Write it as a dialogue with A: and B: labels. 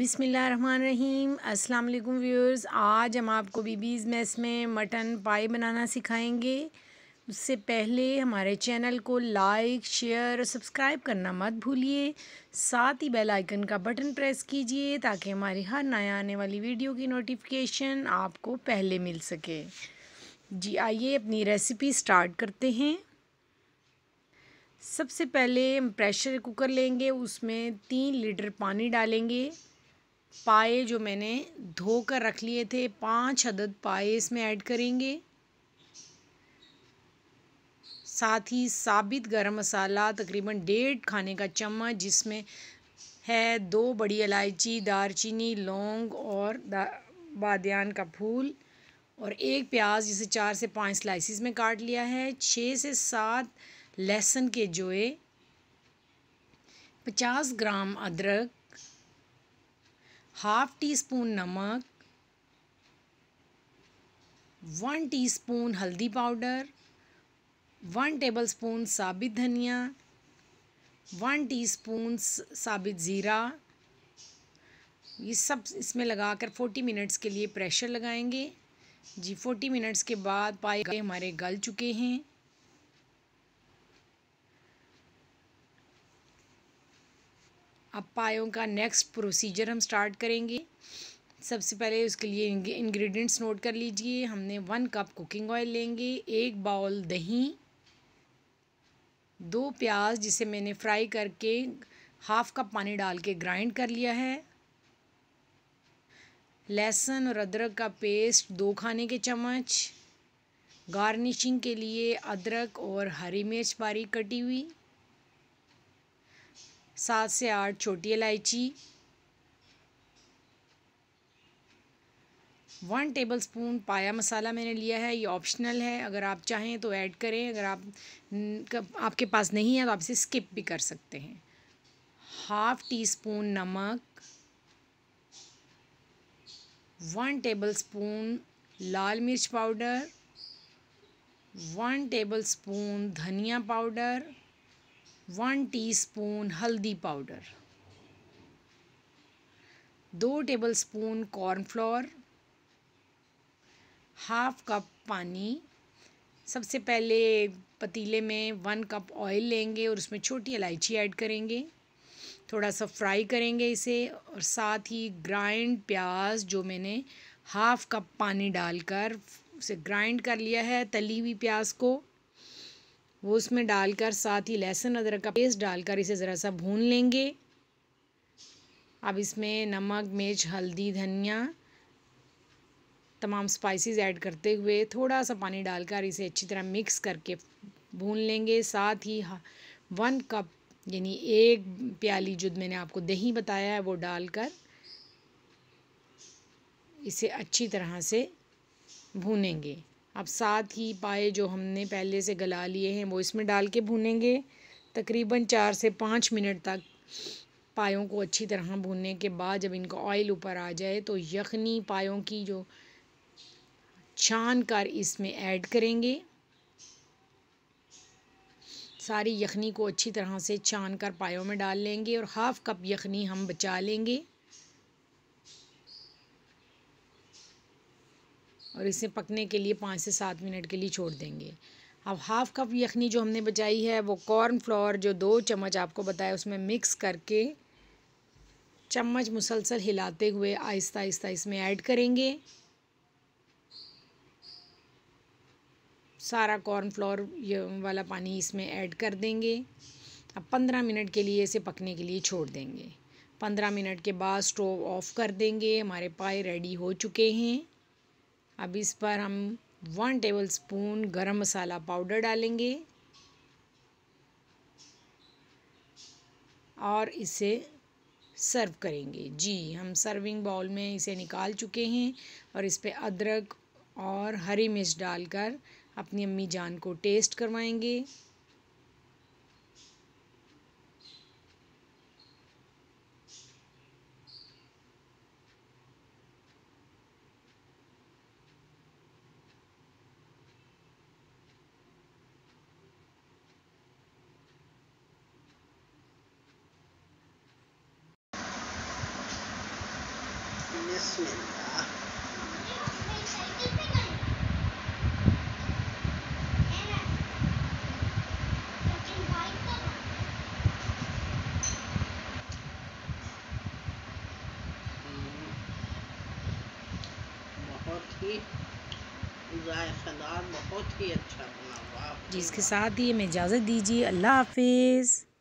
A: बिसमीम अस्सलाम वालेकुम व्यूअर्स आज हम आपको बीबीज़ मेस में मटन पाई बनाना सिखाएंगे उससे पहले हमारे चैनल को लाइक शेयर और सब्सक्राइब करना मत भूलिए साथ ही बेल आइकन का बटन प्रेस कीजिए ताकि हमारी हर नया आने वाली वीडियो की नोटिफिकेशन आपको पहले मिल सके जी आइए अपनी रेसिपी स्टार्ट करते हैं सबसे पहले हम प्रेशर कुकर लेंगे उसमें तीन लीटर पानी डालेंगे पाए जो मैंने धो कर रख लिए थे पाँच अदद पाए इसमें ऐड करेंगे साथ ही साबित गरम मसाला तकरीबन डेढ़ खाने का चम्मच जिसमें है दो बड़ी इलायची दारचीनी लौंग और दा, का फूल और एक प्याज जिसे चार से पाँच स्लाइसिस में काट लिया है छः से सात लहसुन के जोए पचास ग्राम अदरक हाफ टी स्पून नमक वन टी स्पून हल्दी पाउडर वन टेबल स्पून साबित धनिया वन टी स्पून साबित ज़ीरा ये सब इसमें लगाकर फोर्टी मिनट्स के लिए प्रेशर लगाएंगे जी फोर्टी मिनट्स के बाद पाए हमारे गल चुके हैं अब पायों का नेक्स्ट प्रोसीजर हम स्टार्ट करेंगे सबसे पहले उसके लिए इंग्रेडिएंट्स नोट कर लीजिए हमने वन कप कुकिंग ऑयल लेंगे एक बाउल दही दो प्याज जिसे मैंने फ्राई करके हाफ़ कप पानी डाल के ग्राइंड कर लिया है लहसुन और अदरक का पेस्ट दो खाने के चम्मच गार्निशिंग के लिए अदरक और हरी मिर्च बारीक कटी हुई सात से आठ छोटी इलायची वन टेबल स्पून पाया मसाला मैंने लिया है ये ऑप्शनल है अगर आप चाहें तो ऐड करें अगर आप आपके पास नहीं है तो आप इसे स्किप भी कर सकते हैं हाफ़ टी स्पून नमक वन टेबल स्पून लाल मिर्च पाउडर वन टेबल स्पून धनिया पाउडर वन टीस्पून हल्दी पाउडर दो टेबलस्पून कॉर्नफ्लोर हाफ कप पानी सबसे पहले पतीले में वन कप ऑयल लेंगे और उसमें छोटी इलायची ऐड करेंगे थोड़ा सा फ्राई करेंगे इसे और साथ ही ग्राइंड प्याज जो मैंने हाफ कप पानी डालकर उसे ग्राइंड कर लिया है तली हुई प्याज को वो उसमें डालकर साथ ही लहसुन अदरक का पेस्ट डालकर इसे ज़रा सा भून लेंगे अब इसमें नमक मिर्च हल्दी धनिया तमाम स्पाइसेस ऐड करते हुए थोड़ा सा पानी डालकर इसे अच्छी तरह मिक्स करके भून लेंगे साथ ही वन कप यानी एक प्याली जो मैंने आपको दही बताया है वो डालकर इसे अच्छी तरह से भूनेंगे अब साथ ही पाए जो हमने पहले से गला लिए हैं वो इसमें डाल के भूनेंगे तकरीबन चार से पाँच मिनट तक पायों को अच्छी तरह भूनने के बाद जब इनका ऑयल ऊपर आ जाए तो यखनी पायों की जो छान कर इसमें ऐड करेंगे सारी यखनी को अच्छी तरह से छान कर पायों में डाल लेंगे और हाफ़ कप यखनी हम बचा लेंगे और इसे पकने के लिए पाँच से सात मिनट के लिए छोड़ देंगे अब हाफ़ कप यखनी जो हमने बचाई है वो कॉर्न फ्लोर जो दो चम्मच आपको बताया उसमें मिक्स करके चम्मच मुसलसल हिलाते हुए आहिस्ता आहिस्ता इसमें ऐड करेंगे सारा कॉर्न फ्लोर वाला पानी इसमें ऐड कर देंगे अब पंद्रह मिनट के लिए इसे पकने के लिए छोड़ देंगे पंद्रह मिनट के बाद स्टोव ऑफ़ कर देंगे हमारे पाए रेडी हो चुके हैं अब इस पर हम वन टेबल स्पून गर्म मसाला पाउडर डालेंगे और इसे सर्व करेंगे जी हम सर्विंग बाउल में इसे निकाल चुके हैं और इस पर अदरक और हरी मिर्च डालकर अपनी अम्मी जान को टेस्ट करवाएंगे बहुत ही बहुत ही अच्छा बना हुआ जिसके साथ ही हमें इजाज़त दीजिए अल्लाह हाफिज़